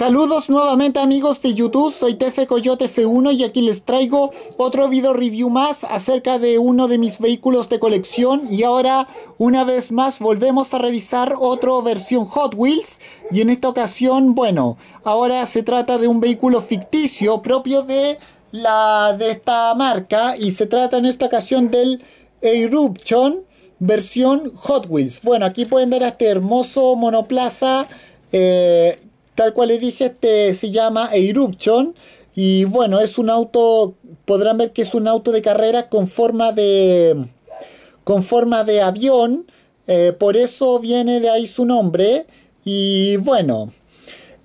Saludos nuevamente amigos de YouTube, soy Tefe Coyote F1 y aquí les traigo otro video review más acerca de uno de mis vehículos de colección y ahora una vez más volvemos a revisar otro versión Hot Wheels y en esta ocasión, bueno, ahora se trata de un vehículo ficticio propio de la de esta marca y se trata en esta ocasión del Eruption versión Hot Wheels. Bueno, aquí pueden ver este hermoso monoplaza eh, Tal cual le dije, este se llama Eruption. Y bueno, es un auto, podrán ver que es un auto de carrera con forma de, con forma de avión. Eh, por eso viene de ahí su nombre. Y bueno,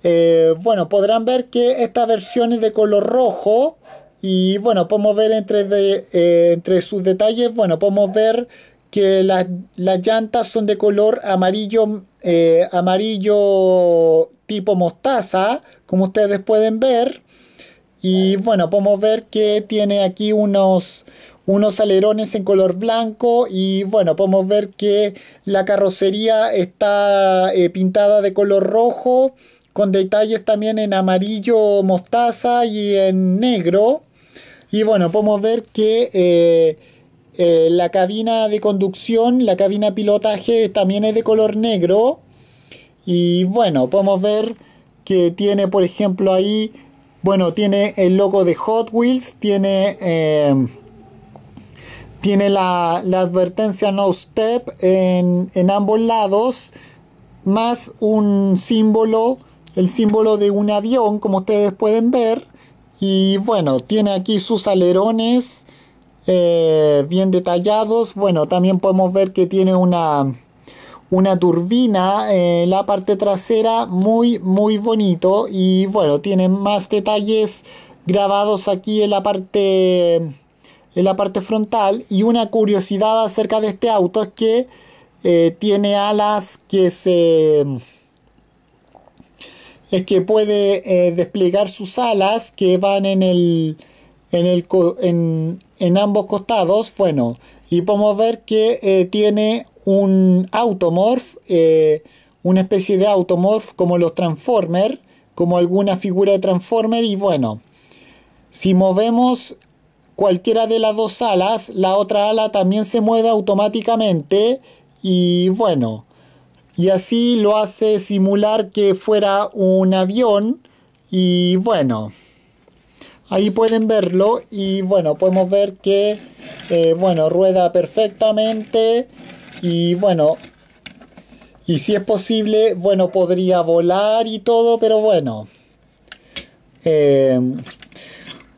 eh, bueno, podrán ver que esta versión es de color rojo. Y bueno, podemos ver entre, eh, entre sus detalles, bueno, podemos ver que las llantas son de color amarillo, eh, amarillo tipo mostaza, como ustedes pueden ver. Y bueno, podemos ver que tiene aquí unos, unos alerones en color blanco y bueno, podemos ver que la carrocería está eh, pintada de color rojo con detalles también en amarillo mostaza y en negro. Y bueno, podemos ver que eh, eh, la cabina de conducción, la cabina pilotaje también es de color negro. Y bueno, podemos ver que tiene, por ejemplo, ahí, bueno, tiene el logo de Hot Wheels, tiene, eh, tiene la, advertencia No Step en, en ambos lados, más un símbolo, el símbolo de un avión, como ustedes pueden ver. Y bueno, tiene aquí sus alerones eh, bien detallados. Bueno, también podemos ver que tiene una, una turbina en la parte trasera, muy, muy bonito. Y bueno, tiene más detalles grabados aquí en la parte, en la parte frontal. Y una curiosidad acerca de este auto es que eh, tiene alas que se es que puede eh, desplegar sus alas que van en el en, el, en, ambos costados, bueno, y podemos ver que eh, tiene un automorf eh, una especie de automorf como los Transformers, como alguna figura de Transformer y bueno, si movemos cualquiera de las dos alas, la otra ala también se mueve automáticamente y bueno, y así lo hace simular que fuera un avión y bueno. Ahí pueden verlo y bueno, podemos ver que eh, bueno, rueda perfectamente y bueno, y si es posible, bueno, podría volar y todo, pero bueno. Em,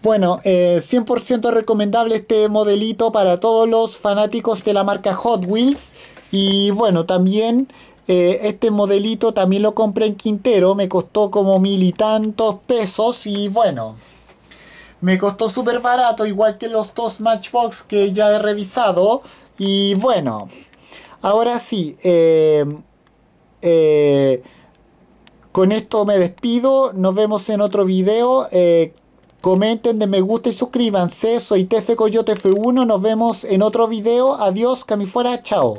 bueno, 100% eh, recomendable este modelito para todos los fanáticos de la marca Hot Wheels. Y bueno, también eh, este modelito también lo compré en Quintero, me costó como mil y tantos pesos y bueno. Me costó súper barato, igual que los dos Matchbox que ya he revisado. Y bueno, ahora sí. Eh, eh, con esto me despido. Nos vemos en otro video. Eh, comenten, de me gusta y suscríbanse. Soy Tefe Coyote F1. Nos vemos en otro video. Adiós, camifuera. Chao.